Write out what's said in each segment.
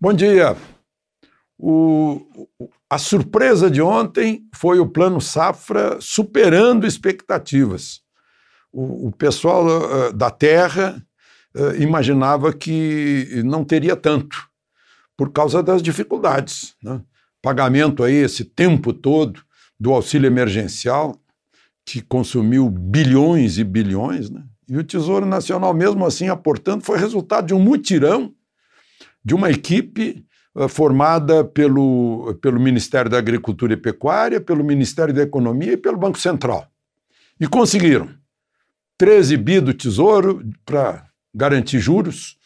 Bom dia. O, a surpresa de ontem foi o Plano Safra superando expectativas. O, o pessoal uh, da Terra uh, imaginava que não teria tanto, por causa das dificuldades. Né? Pagamento aí, esse tempo todo do auxílio emergencial, que consumiu bilhões e bilhões, né? E o Tesouro Nacional, mesmo assim, aportando, foi resultado de um mutirão de uma equipe eh, formada pelo, pelo Ministério da Agricultura e Pecuária, pelo Ministério da Economia e pelo Banco Central. E conseguiram 13 bi do Tesouro para garantir juros,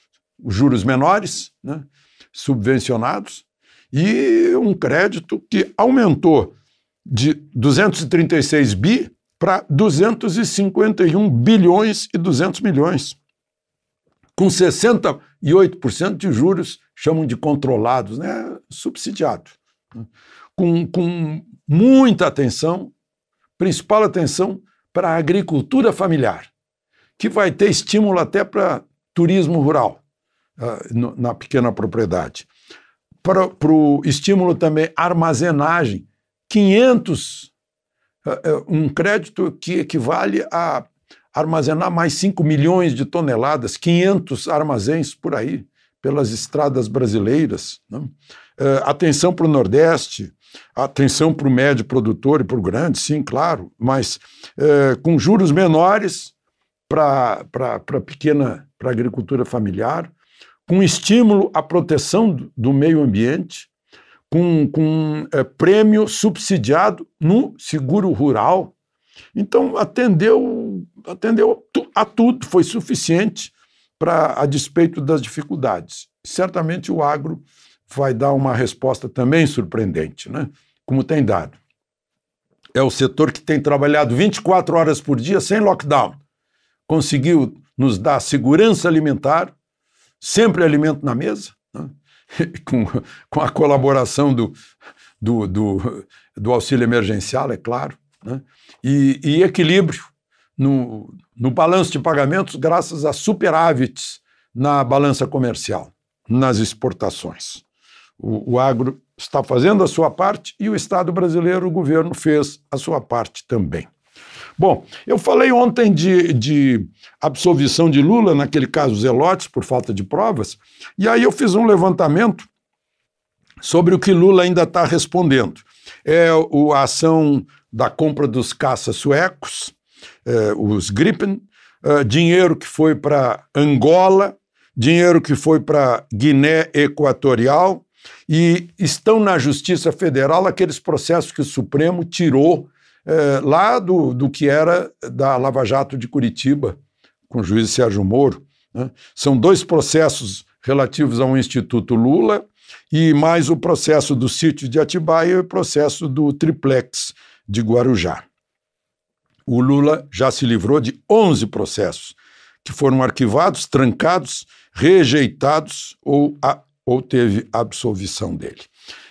juros menores, né? subvencionados, e um crédito que aumentou de 236 bi para 251 bilhões e 200 milhões, com 68% de juros, chamam de controlados, né? subsidiado. Né? Com, com muita atenção, principal atenção para a agricultura familiar, que vai ter estímulo até para turismo rural ah, na pequena propriedade. Para, o estímulo também armazenagem, 500 é, é, um crédito que equivale a armazenar mais 5 milhões de toneladas, 500 armazéns por aí, pelas estradas brasileiras. Né? É, atenção para o Nordeste, atenção para o médio produtor e para o grande, sim, claro, mas é, com juros menores para a pequena, para a agricultura familiar, com estímulo à proteção do meio ambiente, com, com é, prêmio subsidiado no seguro rural. Então, atendeu, atendeu a tudo, foi suficiente para a despeito das dificuldades. Certamente o agro vai dar uma resposta também surpreendente, né? como tem dado. É o setor que tem trabalhado 24 horas por dia sem lockdown. Conseguiu nos dar segurança alimentar, sempre alimento na mesa, né? com, com a colaboração do, do, do, do auxílio emergencial, é claro, né? e, e, equilíbrio no, no balanço de pagamentos, graças a superávites na balança comercial, nas exportações. O, o agro está fazendo a sua parte e o Estado brasileiro, o governo, fez a sua parte também. Bom, eu falei ontem de, de absolvição de Lula, naquele caso Zelotes, por falta de provas, e aí eu fiz um levantamento sobre o que Lula ainda está respondendo. É o, a ação da compra dos caças suecos, é, os Gripen, é, dinheiro que foi para Angola, dinheiro que foi para Guiné Equatorial, e estão na Justiça Federal aqueles processos que o Supremo tirou é, lá do, do que era da Lava Jato de Curitiba, com o juiz Sérgio Moro. Né? São dois processos relativos ao Instituto Lula e mais o processo do sítio de Atibaia e o processo do triplex de Guarujá. O Lula já se livrou de 11 processos que foram arquivados, trancados, rejeitados ou ou teve absolvição dele.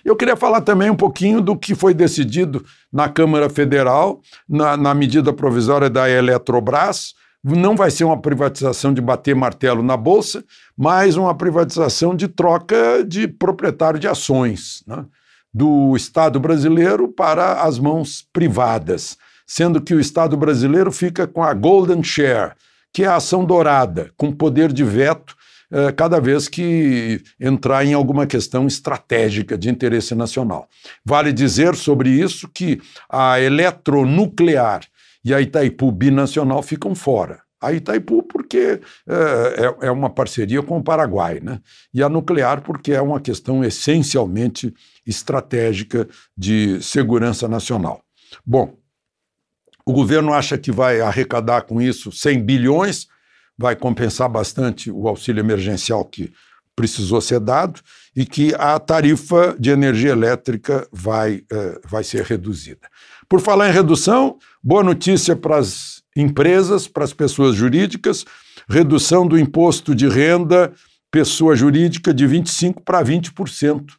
Eu queria falar também um pouquinho do que foi decidido na Câmara Federal, na, na medida provisória da Eletrobras. Não vai ser uma privatização de bater martelo na Bolsa, mas uma privatização de troca de proprietário de ações né, do Estado brasileiro para as mãos privadas, sendo que o Estado brasileiro fica com a Golden Share, que é a ação dourada, com poder de veto eh, cada vez que entrar em alguma questão estratégica de interesse nacional. Vale dizer sobre isso que a eletronuclear e a Itaipu binacional ficam fora. A Itaipu, porque eh, é, é, uma parceria com o Paraguai, né? e a nuclear, porque é uma questão essencialmente estratégica de segurança nacional. Bom, o governo acha que vai arrecadar com isso 100 bilhões, vai compensar bastante o auxílio emergencial que precisou ser dado e que a tarifa de energia elétrica vai, uh, vai ser reduzida. Por falar em redução, boa notícia para as empresas, para as pessoas jurídicas, redução do imposto de renda pessoa jurídica de 25% para 20%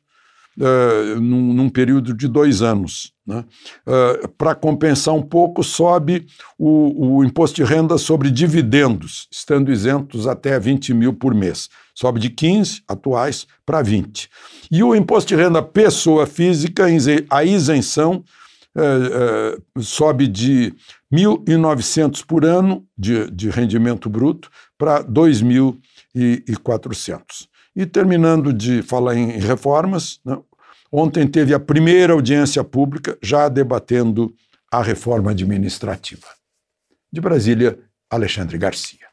uh, num, num, período de dois anos. Né? Uh, é, Para compensar um pouco, sobe o, o, imposto de renda sobre dividendos, estando isentos até 20 mil por mês. Sobe de 15 atuais para 20. E o imposto de renda pessoa física, a isenção é, sobe de 1.900 por ano de, de rendimento bruto para 2.400. E terminando de falar em reformas, né? ontem teve a primeira audiência pública já debatendo a reforma administrativa. De Brasília, Alexandre Garcia.